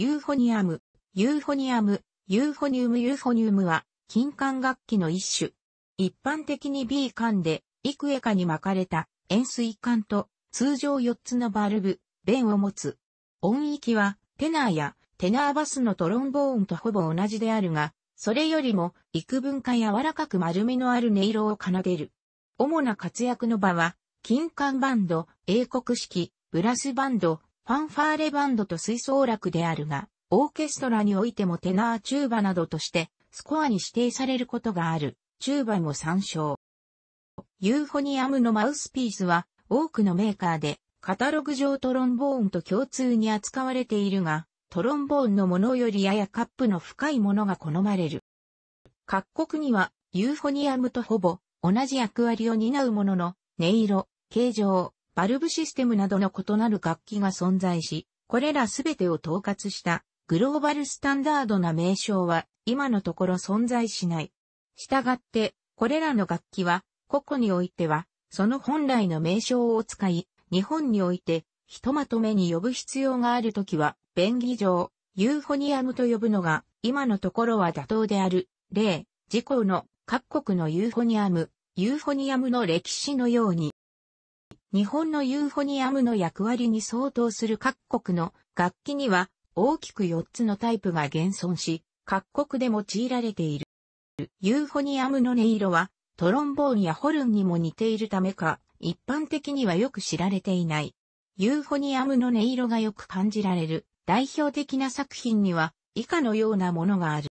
ユーフォニアム、ユーフォニアム、ユーフォニウム、ユーフォニウムは、金管楽器の一種。一般的に B 管で、幾重かに巻かれた円錐管と、通常4つのバルブ、弁を持つ。音域は、テナーや、テナーバスのトロンボーンとほぼ同じであるが、それよりも、幾分か柔らかく丸みのある音色を奏でる。主な活躍の場は、金管バンド、英国式、ブラスバンド、ファンファーレバンドと吹奏楽であるが、オーケストラにおいてもテナーチューバなどとして、スコアに指定されることがある、チューバも参照。ユーフォニアムのマウスピースは、多くのメーカーで、カタログ上トロンボーンと共通に扱われているが、トロンボーンのものよりややカップの深いものが好まれる。各国には、ユーフォニアムとほぼ同じ役割を担うものの、音色、形状、バルブシステムなどの異なる楽器が存在し、これらすべてを統括したグローバルスタンダードな名称は今のところ存在しない。したがって、これらの楽器は個々においては、その本来の名称を使い、日本において、ひとまとめに呼ぶ必要があるときは、便宜上、ユーフォニアムと呼ぶのが、今のところは妥当である。例、事故の各国のユーフォニアム、ユーフォニアムの歴史のように、日本のユーフォニアムの役割に相当する各国の楽器には大きく4つのタイプが現存し、各国で用いられている。ユーフォニアムの音色はトロンボーンやホルンにも似ているためか、一般的にはよく知られていない。ユーフォニアムの音色がよく感じられる代表的な作品には以下のようなものがある。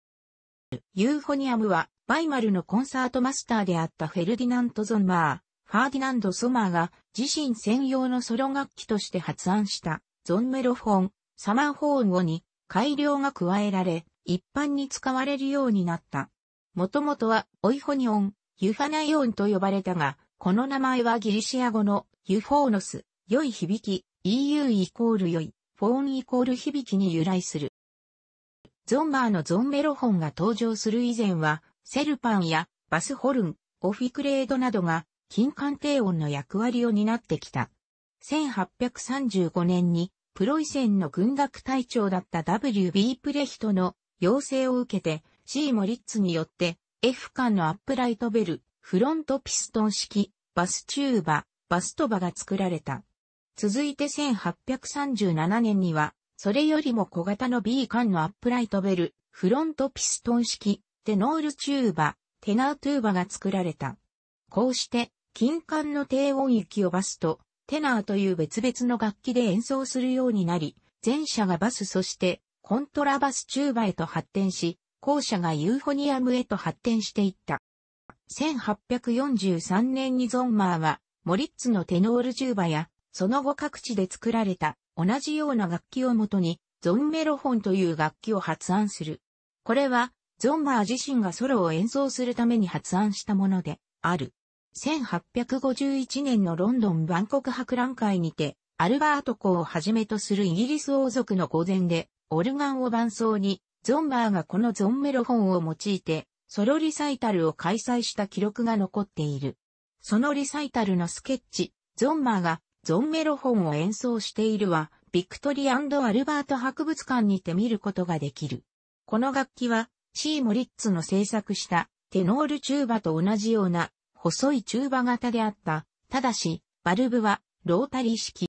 ユーフォニアムはバイマルのコンサートマスターであったフェルディナント・ゾンマー。ハーディナンド・ソマーが自身専用のソロ楽器として発案したゾンメロフォン、サマーホーン語に改良が加えられ、一般に使われるようになった。もともとはオイホニオン、ユファナイオンと呼ばれたが、この名前はギリシア語のユフォーノス、良い響き、EU イコール良い、フォーンイコール響きに由来する。ゾンマーのゾンメロフォンが登場する以前は、セルパンやバスホルン、オフィクレードなどが金管低音の役割を担ってきた。1835年にプロイセンの軍学隊長だった W.B. プレヒトの要請を受けて C. モリッツによって F 間のアップライトベル、フロントピストン式、バスチューバ、バストバが作られた。続いて1837年には、それよりも小型の B 間のアップライトベル、フロントピストン式、テノールチューバ、テナートゥーバが作られた。こうして、金管の低音域をバスと、テナーという別々の楽器で演奏するようになり、前者がバスそして、コントラバスチューバへと発展し、後者がユーフォニアムへと発展していった。1843年にゾンマーは、モリッツのテノールチューバや、その後各地で作られた同じような楽器をもとに、ゾンメロフォンという楽器を発案する。これは、ゾンマー自身がソロを演奏するために発案したもので、ある。1851年のロンドン万国博覧会にて、アルバート公をはじめとするイギリス王族の御前で、オルガンを伴奏に、ゾンバーがこのゾンメロフォンを用いて、ソロリサイタルを開催した記録が残っている。そのリサイタルのスケッチ、ゾンマーがゾンメロフォンを演奏しているは、ビクトリアンド・アルバート博物館にて見ることができる。この楽器は、シー・モリッツの制作したテノールチューバと同じような細い中馬型であった。ただし、バルブはロータリー式。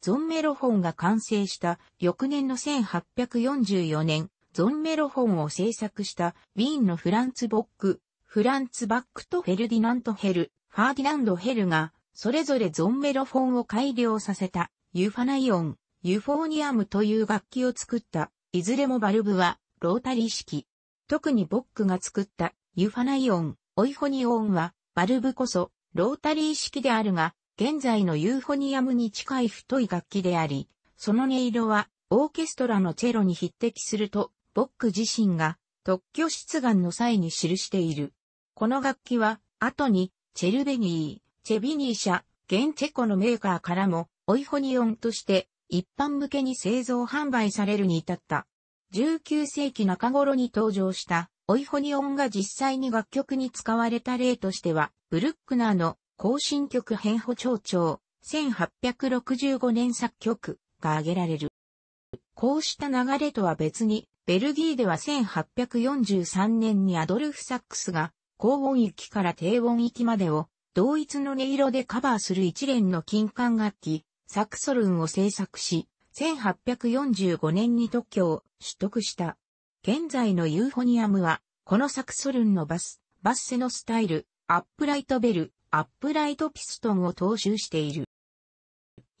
ゾンメロフォンが完成した翌年の1844年、ゾンメロフォンを制作したウィーンのフランツ・ボック、フランツ・バックとフェルディナント・ヘル、ファーディナンド・ヘルが、それぞれゾンメロフォンを改良させた、ユファナイオン、ユフォーニアムという楽器を作った、いずれもバルブは、ロータリー式。特にボックが作った、ユファナイオン、オイホニオンは、バルブこそ、ロータリー式であるが、現在のユーフォニアムに近い太い楽器であり、その音色は、オーケストラのチェロに匹敵すると、ボック自身が、特許出願の際に記している。この楽器は、後に、チェルベニー、チェビニー社、現チェコのメーカーからも、オイホニオンとして、一般向けに製造販売されるに至った。19世紀中頃に登場した、オイホニオンが実際に楽曲に使われた例としては、ブルックナーの更新曲変補長調、1865年作曲が挙げられる。こうした流れとは別に、ベルギーでは1843年にアドルフ・サックスが高音域から低音域までを同一の音色でカバーする一連の金管楽器、サクソルンを制作し、1845年に特許を取得した。現在のユーフォニアムは、このサクソルンのバス、バッセのスタイル、アップライトベル、アップライトピストンを踏襲している。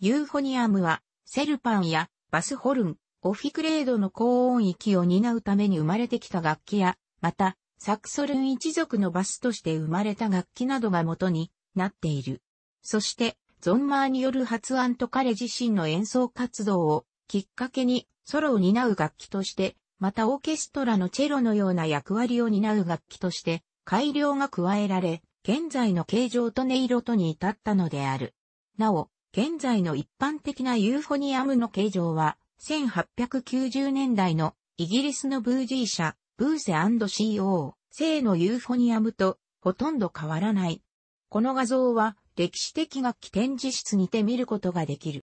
ユーフォニアムは、セルパンやバスホルン、オフィクレードの高音域を担うために生まれてきた楽器や、また、サクソルン一族のバスとして生まれた楽器などが元になっている。そして、ゾンマーによる発案と彼自身の演奏活動をきっかけにソロを担う楽器としてまたオーケストラのチェロのような役割を担う楽器として改良が加えられ、現在の形状と音色とに至ったのである。なお、現在の一般的なユーフォニアムの形状は、1890年代のイギリスのブージー社、ブーセ &CO、生のユーフォニアムとほとんど変わらない。この画像は歴史的楽器展示室にて見ることができる。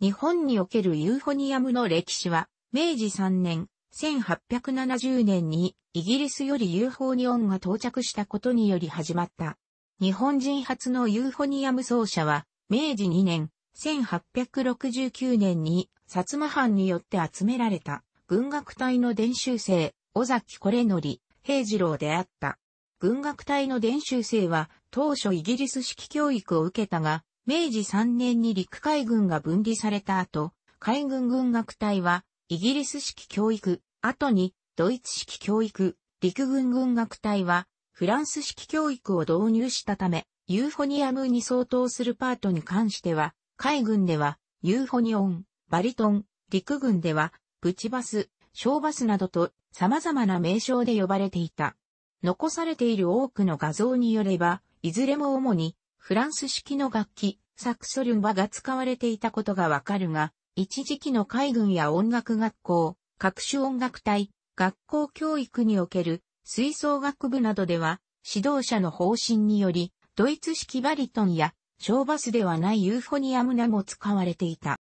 日本におけるユーフォニアムの歴史は、明治3年、1870年にイギリスよりユーフォニオンが到着したことにより始まった。日本人初のユーフォニアム奏者は、明治2年、1869年に薩摩藩によって集められた軍楽隊の伝習生、尾崎これのり、平次郎であった。軍楽隊の伝習生は当初イギリス式教育を受けたが、明治3年に陸海軍が分離された後、海軍軍楽隊はイギリス式教育、後にドイツ式教育、陸軍軍学隊はフランス式教育を導入したため、ユーフォニアムに相当するパートに関しては、海軍ではユーフォニオン、バリトン、陸軍ではプチバス、小バスなどと様々な名称で呼ばれていた。残されている多くの画像によれば、いずれも主にフランス式の楽器、サクソルンバが使われていたことがわかるが、一時期の海軍や音楽学校、各種音楽隊、学校教育における吹奏楽部などでは、指導者の方針により、ドイツ式バリトンや小バスではないユーフォニアムナも使われていた。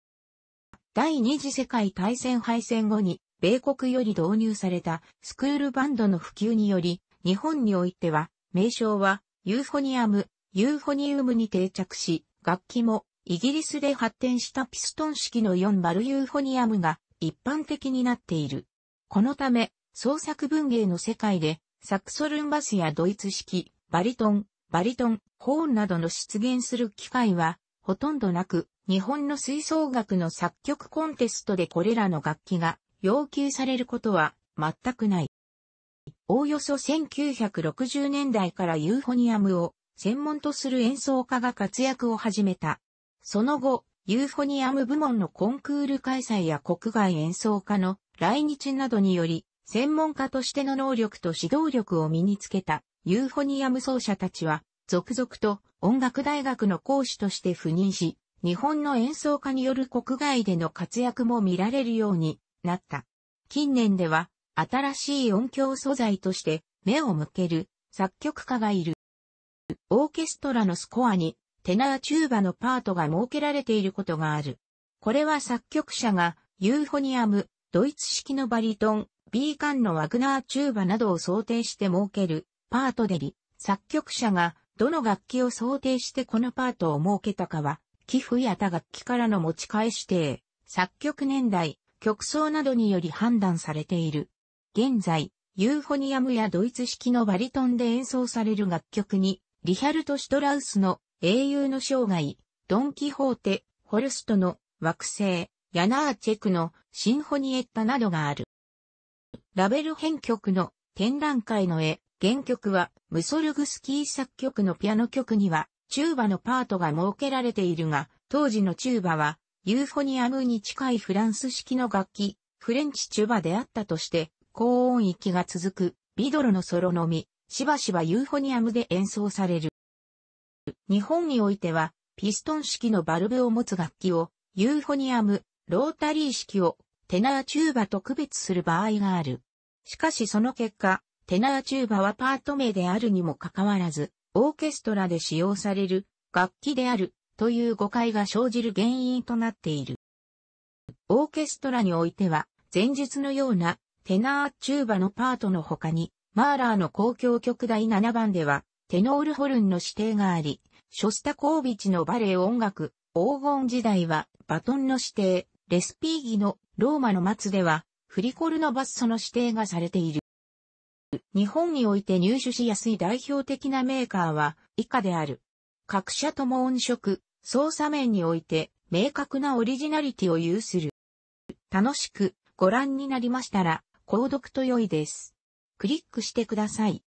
第二次世界大戦敗戦後に、米国より導入されたスクールバンドの普及により、日本においては、名称はユーフォニアム、ユーフォニウムに定着し、楽器もイギリスで発展したピストン式の4バルユーフォニアムが一般的になっている。このため、創作文芸の世界で、サクソルンバスやドイツ式、バリトン、バリトン、ホーンなどの出現する機会は、ほとんどなく、日本の吹奏楽の作曲コンテストでこれらの楽器が要求されることは全くない。おおよそ1960年代からユーフォニアムを専門とする演奏家が活躍を始めた。その後、ユーフォニアム部門のコンクール開催や国外演奏家の来日などにより、専門家としての能力と指導力を身につけたユーフォニアム奏者たちは、続々と音楽大学の講師として赴任し、日本の演奏家による国外での活躍も見られるようになった。近年では、新しい音響素材として目を向ける作曲家がいる。オーケストラのスコアにテナーチューバのパートが設けられていることがある。これは作曲者がユーフォニアム、ドイツ式のバリトン、B ンのワグナーチューバなどを想定して設けるパートでり、作曲者がどの楽器を想定してこのパートを設けたかは、寄付や他楽器からの持ち返し定、作曲年代、曲奏などにより判断されている。現在、ユーフォニアムやドイツ式のバリトンで演奏される楽曲に、リヒャルト・シュトラウスの英雄の生涯、ドン・キホーテ、ホルストの惑星、ヤナーチェクのシンフォニエッタなどがある。ラベル編曲の展覧会の絵、原曲はムソルグスキー作曲のピアノ曲にはチューバのパートが設けられているが、当時のチューバはユーフォニアムに近いフランス式の楽器、フレンチチューバであったとして、高音域が続くビドロのソロのみ、しばしばユーフォニアムで演奏される。日本においては、ピストン式のバルブを持つ楽器を、ユーフォニアム、ロータリー式を、テナーチューバと区別する場合がある。しかしその結果、テナーチューバはパート名であるにもかかわらず、オーケストラで使用される楽器であるという誤解が生じる原因となっている。オーケストラにおいては、前述のようなテナーチューバのパートの他に、マーラーの公共曲第7番では、テノールホルンの指定があり、ショスタコービチのバレエ音楽、黄金時代はバトンの指定、レスピーギのローマの末では、フリコルのバッソの指定がされている。日本において入手しやすい代表的なメーカーは以下である。各社とも音色、操作面において明確なオリジナリティを有する。楽しくご覧になりましたら、購読と良いです。クリックしてください。